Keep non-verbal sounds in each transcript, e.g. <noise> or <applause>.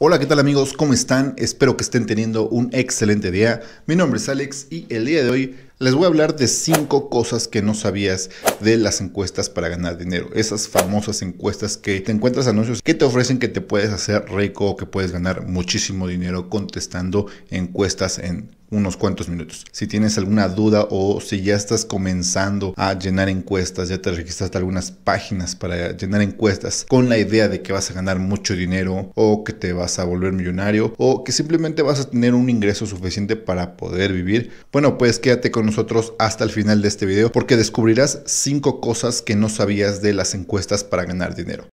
Hola, ¿qué tal amigos? ¿Cómo están? Espero que estén teniendo un excelente día. Mi nombre es Alex y el día de hoy les voy a hablar de 5 cosas que no sabías de las encuestas para ganar dinero. Esas famosas encuestas que te encuentras anuncios que te ofrecen que te puedes hacer rico o que puedes ganar muchísimo dinero contestando encuestas en unos cuantos minutos. Si tienes alguna duda o si ya estás comenzando a llenar encuestas, ya te registraste algunas páginas para llenar encuestas con la idea de que vas a ganar mucho dinero o que te vas a volver millonario o que simplemente vas a tener un ingreso suficiente para poder vivir, bueno, pues quédate con nosotros hasta el final de este video porque descubrirás 5 cosas que no sabías de las encuestas para ganar dinero.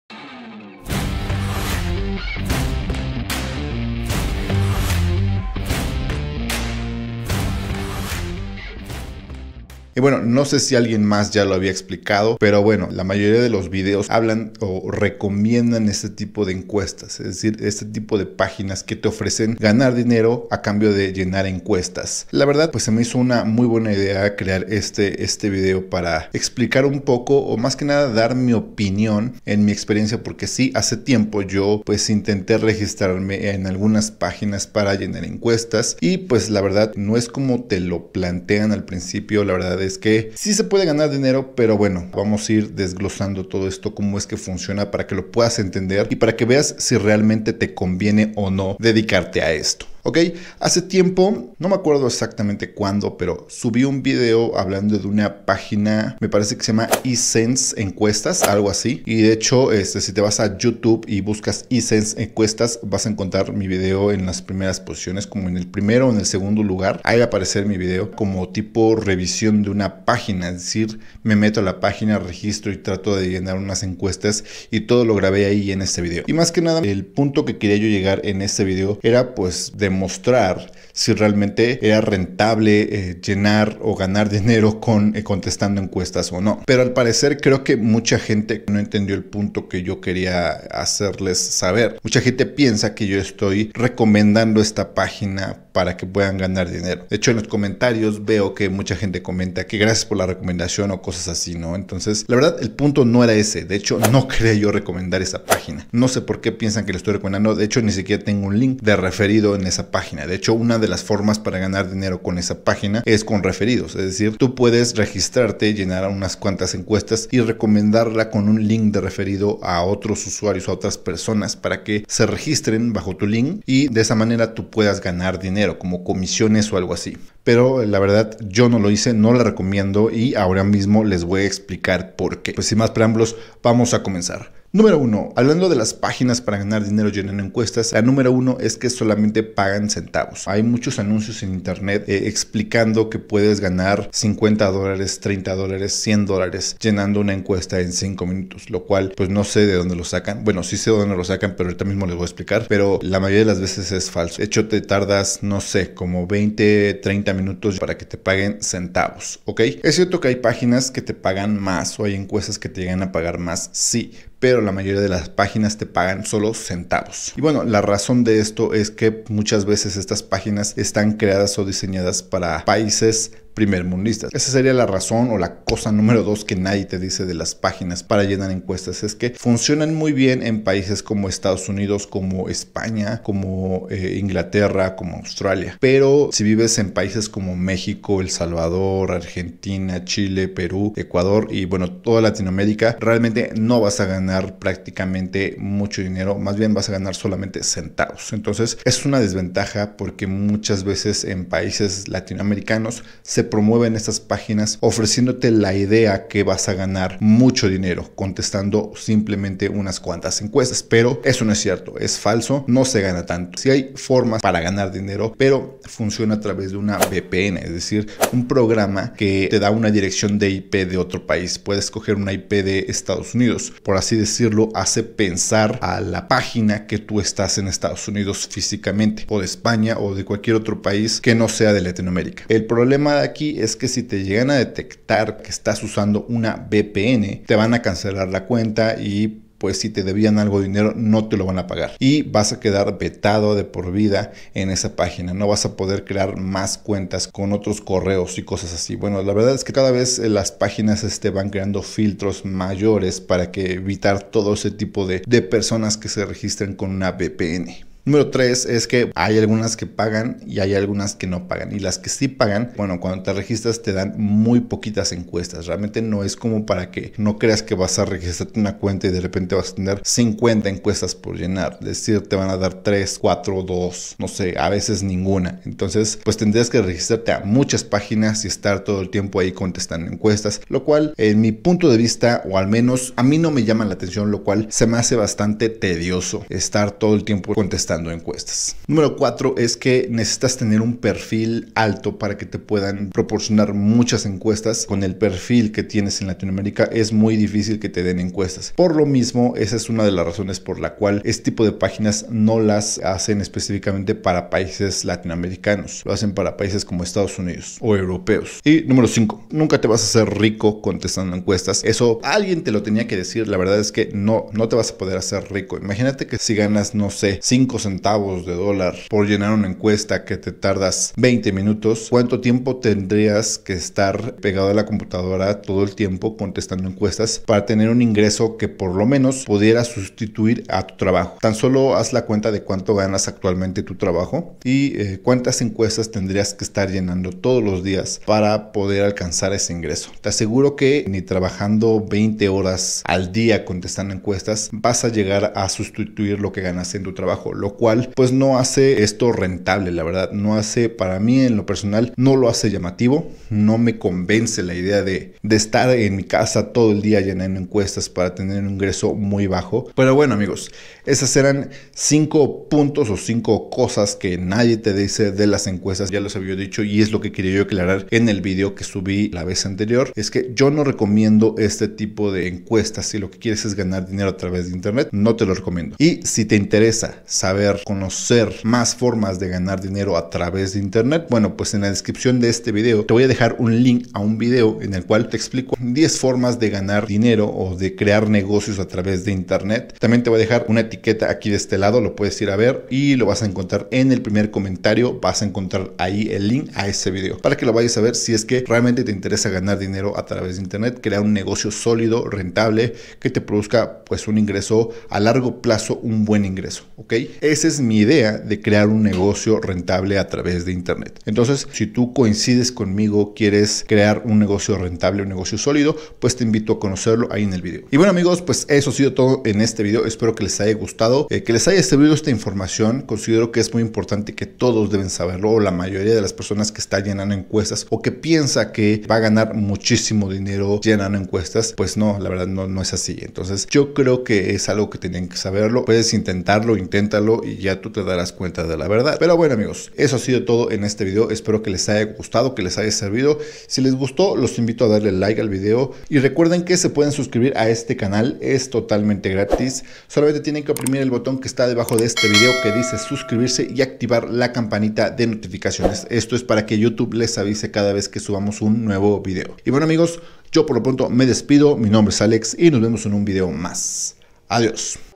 Y bueno, no sé si alguien más ya lo había explicado, pero bueno, la mayoría de los videos hablan o recomiendan este tipo de encuestas, es decir, este tipo de páginas que te ofrecen ganar dinero a cambio de llenar encuestas. La verdad, pues se me hizo una muy buena idea crear este, este video para explicar un poco o más que nada dar mi opinión en mi experiencia, porque sí, hace tiempo yo pues intenté registrarme en algunas páginas para llenar encuestas y pues la verdad no es como te lo plantean al principio, la verdad es que sí se puede ganar dinero, pero bueno, vamos a ir desglosando todo esto, cómo es que funciona para que lo puedas entender y para que veas si realmente te conviene o no dedicarte a esto. ¿Ok? Hace tiempo, no me acuerdo exactamente cuándo, pero subí un video hablando de una página, me parece que se llama eSense Encuestas, algo así. Y de hecho, este, si te vas a YouTube y buscas eSense Encuestas, vas a encontrar mi video en las primeras posiciones, como en el primero o en el segundo lugar. Ahí va a aparecer mi video como tipo revisión de una página, es decir, me meto a la página, registro y trato de llenar unas encuestas y todo lo grabé ahí en este video. Y más que nada, el punto que quería yo llegar en este video era pues de mostrar si realmente era rentable eh, llenar o ganar dinero con eh, contestando encuestas o no. Pero al parecer creo que mucha gente no entendió el punto que yo quería hacerles saber. Mucha gente piensa que yo estoy recomendando esta página para que puedan ganar dinero. De hecho, en los comentarios veo que mucha gente comenta que gracias por la recomendación o cosas así, ¿no? Entonces, la verdad, el punto no era ese. De hecho, no <laughs> quería yo recomendar esa página. No sé por qué piensan que le estoy recomendando. De hecho, ni siquiera tengo un link de referido en esa página. De hecho, una de las formas para ganar dinero con esa página es con referidos. Es decir, tú puedes registrarte, llenar unas cuantas encuestas y recomendarla con un link de referido a otros usuarios, a otras personas para que se registren bajo tu link y de esa manera tú puedas ganar dinero como comisiones o algo así. Pero la verdad yo no lo hice, no la recomiendo y ahora mismo les voy a explicar por qué. Pues sin más preámbulos, vamos a comenzar. Número uno, hablando de las páginas para ganar dinero llenando encuestas, la número uno es que solamente pagan centavos. Hay muchos anuncios en internet eh, explicando que puedes ganar 50 dólares, 30 dólares, 100 dólares llenando una encuesta en 5 minutos, lo cual pues no sé de dónde lo sacan. Bueno, sí sé de dónde lo sacan, pero ahorita mismo les voy a explicar, pero la mayoría de las veces es falso. De hecho, te tardas, no sé, como 20, 30 minutos para que te paguen centavos, ¿ok? Es cierto que hay páginas que te pagan más o hay encuestas que te llegan a pagar más, sí, pero la mayoría de las páginas te pagan solo centavos. Y bueno, la razón de esto es que muchas veces estas páginas están creadas o diseñadas para países primermundistas. Esa sería la razón o la cosa número dos que nadie te dice de las páginas para llenar encuestas. Es que funcionan muy bien en países como Estados Unidos, como España, como eh, Inglaterra, como Australia. Pero si vives en países como México, El Salvador, Argentina, Chile, Perú, Ecuador y bueno, toda Latinoamérica, realmente no vas a ganar prácticamente mucho dinero. Más bien vas a ganar solamente centavos. Entonces es una desventaja porque muchas veces en países latinoamericanos se promueven estas páginas ofreciéndote la idea que vas a ganar mucho dinero contestando simplemente unas cuantas encuestas. Pero eso no es cierto, es falso, no se gana tanto. Si hay formas para ganar dinero, pero funciona a través de una VPN, es decir, un programa que te da una dirección de IP de otro país. Puedes coger una IP de Estados Unidos, por así decirlo, hace pensar a la página que tú estás en Estados Unidos físicamente, o de España, o de cualquier otro país que no sea de Latinoamérica. El problema de aquí es que si te llegan a detectar que estás usando una VPN, te van a cancelar la cuenta y pues si te debían algo dinero no te lo van a pagar y vas a quedar vetado de por vida en esa página no vas a poder crear más cuentas con otros correos y cosas así bueno la verdad es que cada vez eh, las páginas este, van creando filtros mayores para que evitar todo ese tipo de, de personas que se registren con una VPN Número tres es que hay algunas que pagan y hay algunas que no pagan. Y las que sí pagan, bueno, cuando te registras te dan muy poquitas encuestas. Realmente no es como para que no creas que vas a registrarte una cuenta y de repente vas a tener 50 encuestas por llenar. Es decir, te van a dar 3, 4, 2, no sé, a veces ninguna. Entonces, pues tendrías que registrarte a muchas páginas y estar todo el tiempo ahí contestando encuestas. Lo cual, en mi punto de vista, o al menos a mí no me llama la atención, lo cual se me hace bastante tedioso estar todo el tiempo contestando encuestas. Número 4 es que necesitas tener un perfil alto para que te puedan proporcionar muchas encuestas. Con el perfil que tienes en Latinoamérica es muy difícil que te den encuestas. Por lo mismo, esa es una de las razones por la cual este tipo de páginas no las hacen específicamente para países latinoamericanos. Lo hacen para países como Estados Unidos o europeos. Y número cinco, nunca te vas a hacer rico contestando encuestas. Eso alguien te lo tenía que decir. La verdad es que no, no te vas a poder hacer rico. Imagínate que si ganas, no sé, 5 centavos de dólar por llenar una encuesta que te tardas 20 minutos, ¿cuánto tiempo tendrías que estar pegado a la computadora todo el tiempo contestando encuestas para tener un ingreso que por lo menos pudiera sustituir a tu trabajo? Tan solo haz la cuenta de cuánto ganas actualmente tu trabajo y eh, cuántas encuestas tendrías que estar llenando todos los días para poder alcanzar ese ingreso. Te aseguro que ni trabajando 20 horas al día contestando encuestas vas a llegar a sustituir lo que ganas en tu trabajo cual pues no hace esto rentable, la verdad, no hace para mí en lo personal, no lo hace llamativo, no me convence la idea de, estar en mi casa todo el día llenando encuestas para tener un ingreso muy bajo. Pero bueno amigos, esas eran cinco puntos o cinco cosas que nadie te dice de las encuestas, ya los había dicho y es lo que quería yo aclarar en el video que subí la vez anterior, es que yo no recomiendo este tipo de encuestas si lo que quieres es ganar dinero a través de internet, no te lo recomiendo. Y si te interesa saber conocer más formas de ganar dinero a través de Internet, bueno, pues en la descripción de este video te voy a dejar un link a un video en el cual te explico 10 formas de ganar dinero o de crear negocios a través de Internet. También te voy a dejar una etiqueta aquí de este lado, lo puedes ir a ver y lo vas a encontrar en el primer comentario, vas a encontrar ahí el link a ese video para que lo vayas a ver si es que realmente te interesa ganar dinero a través de Internet, crear un negocio sólido, rentable, que te produzca pues un ingreso a largo plazo, un buen ingreso, ¿ok? Esa es mi idea de crear un negocio rentable a través de Internet. Entonces, si tú coincides conmigo, quieres crear un negocio rentable, un negocio sólido, pues te invito a conocerlo ahí en el video. Y bueno amigos, pues eso ha sido todo en este video. Espero que les haya gustado, eh, que les haya servido esta información. Considero que es muy importante que todos deben saberlo, o la mayoría de las personas que están llenando encuestas o que piensa que va a ganar muchísimo dinero llenando encuestas, pues no, la verdad no, no es así. Entonces, yo creo que es algo que tienen que saberlo. Puedes intentarlo, inténtalo y ya tú te darás cuenta de la verdad. Pero bueno amigos, eso ha sido todo en este video. Espero que les haya gustado, que les haya servido. Si les gustó, los invito a darle like al video y recuerden que se pueden suscribir a este canal. Es totalmente gratis. Solamente tienen que oprimir el botón que está debajo de este video que dice suscribirse y activar la campanita de notificaciones. Esto es para que YouTube les avise cada vez que subamos un nuevo video. Y bueno amigos, yo por lo pronto me despido. Mi nombre es Alex y nos vemos en un video más. Adiós.